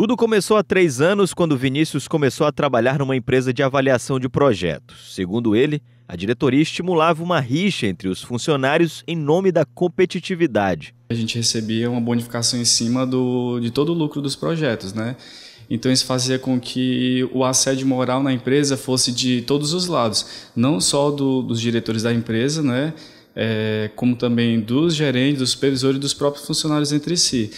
Tudo começou há três anos, quando Vinícius começou a trabalhar numa empresa de avaliação de projetos. Segundo ele, a diretoria estimulava uma rixa entre os funcionários em nome da competitividade. A gente recebia uma bonificação em cima do, de todo o lucro dos projetos, né? Então isso fazia com que o assédio moral na empresa fosse de todos os lados, não só do, dos diretores da empresa, né? É, como também dos gerentes, dos supervisores e dos próprios funcionários entre si.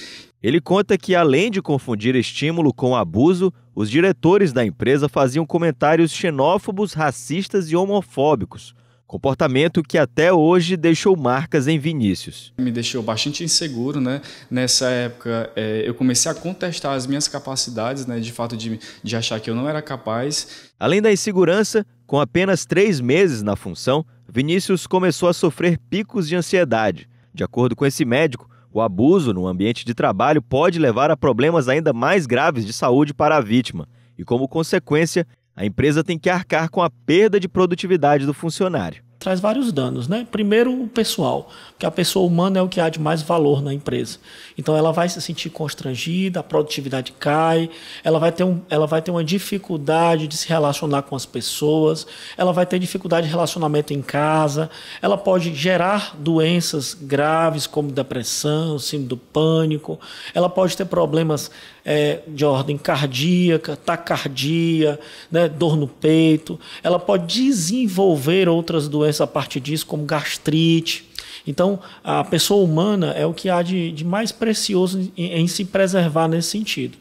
Ele conta que, além de confundir estímulo com abuso, os diretores da empresa faziam comentários xenófobos, racistas e homofóbicos, comportamento que até hoje deixou marcas em Vinícius. Me deixou bastante inseguro, né? Nessa época é, eu comecei a contestar as minhas capacidades, né? De fato de, de achar que eu não era capaz. Além da insegurança, com apenas três meses na função, Vinícius começou a sofrer picos de ansiedade. De acordo com esse médico, o abuso no ambiente de trabalho pode levar a problemas ainda mais graves de saúde para a vítima, e como consequência, a empresa tem que arcar com a perda de produtividade do funcionário traz vários danos, né? Primeiro, o pessoal, que a pessoa humana é o que há de mais valor na empresa. Então, ela vai se sentir constrangida, a produtividade cai, ela vai ter, um, ela vai ter uma dificuldade de se relacionar com as pessoas, ela vai ter dificuldade de relacionamento em casa, ela pode gerar doenças graves como depressão, síndrome do pânico, ela pode ter problemas é, de ordem cardíaca, taquicardia, né, dor no peito. Ela pode desenvolver outras doenças a partir disso, como gastrite. Então, a pessoa humana é o que há de, de mais precioso em, em se preservar nesse sentido.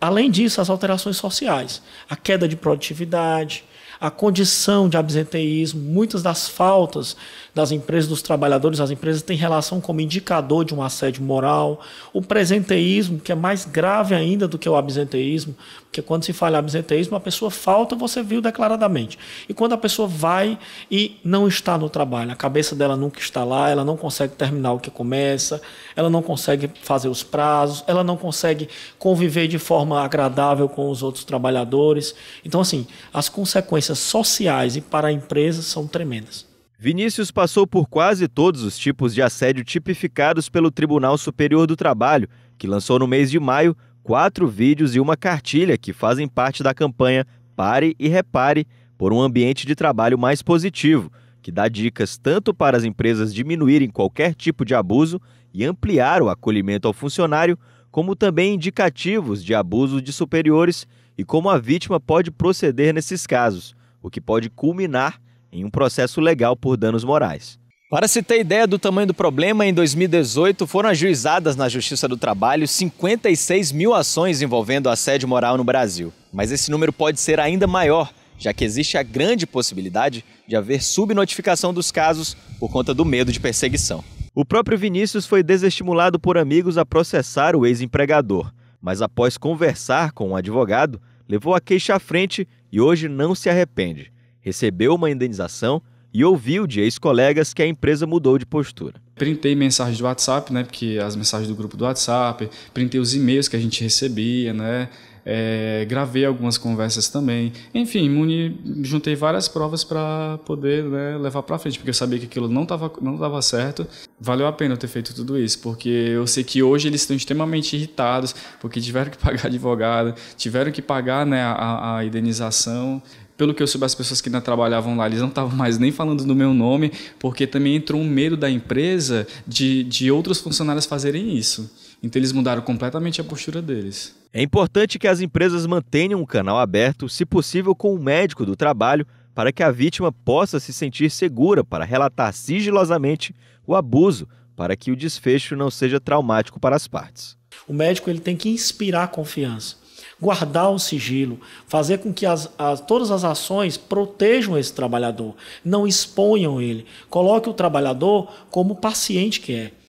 Além disso, as alterações sociais, a queda de produtividade, a condição de absenteísmo, muitas das faltas das empresas, dos trabalhadores, as empresas têm relação como indicador de um assédio moral, o presenteísmo, que é mais grave ainda do que o absenteísmo, que quando se fala absenteísmo, a pessoa falta, você viu declaradamente. E quando a pessoa vai e não está no trabalho, a cabeça dela nunca está lá, ela não consegue terminar o que começa, ela não consegue fazer os prazos, ela não consegue conviver de forma agradável com os outros trabalhadores. Então, assim, as consequências sociais e para a empresa são tremendas. Vinícius passou por quase todos os tipos de assédio tipificados pelo Tribunal Superior do Trabalho, que lançou no mês de maio quatro vídeos e uma cartilha que fazem parte da campanha Pare e Repare por um ambiente de trabalho mais positivo, que dá dicas tanto para as empresas diminuírem qualquer tipo de abuso e ampliar o acolhimento ao funcionário, como também indicativos de abuso de superiores e como a vítima pode proceder nesses casos, o que pode culminar em um processo legal por danos morais. Para se ter ideia do tamanho do problema, em 2018 foram ajuizadas na Justiça do Trabalho 56 mil ações envolvendo assédio moral no Brasil. Mas esse número pode ser ainda maior, já que existe a grande possibilidade de haver subnotificação dos casos por conta do medo de perseguição. O próprio Vinícius foi desestimulado por amigos a processar o ex-empregador, mas após conversar com um advogado, levou a queixa à frente e hoje não se arrepende. Recebeu uma indenização e ouviu de ex-colegas que a empresa mudou de postura. Printei mensagens do WhatsApp, né? Porque as mensagens do grupo do WhatsApp, printei os e-mails que a gente recebia, né? É, gravei algumas conversas também. Enfim, muni, juntei várias provas para poder né, levar para frente, porque eu sabia que aquilo não estava não tava certo. Valeu a pena eu ter feito tudo isso, porque eu sei que hoje eles estão extremamente irritados, porque tiveram que pagar advogado, tiveram que pagar né, a, a indenização pelo que eu soube, as pessoas que ainda trabalhavam lá, eles não estavam mais nem falando do meu nome, porque também entrou um medo da empresa de, de outros funcionários fazerem isso. Então eles mudaram completamente a postura deles. É importante que as empresas mantenham um canal aberto, se possível com o médico do trabalho, para que a vítima possa se sentir segura para relatar sigilosamente o abuso, para que o desfecho não seja traumático para as partes. O médico ele tem que inspirar confiança guardar o sigilo, fazer com que as, as, todas as ações protejam esse trabalhador, não exponham ele, coloque o trabalhador como paciente que é.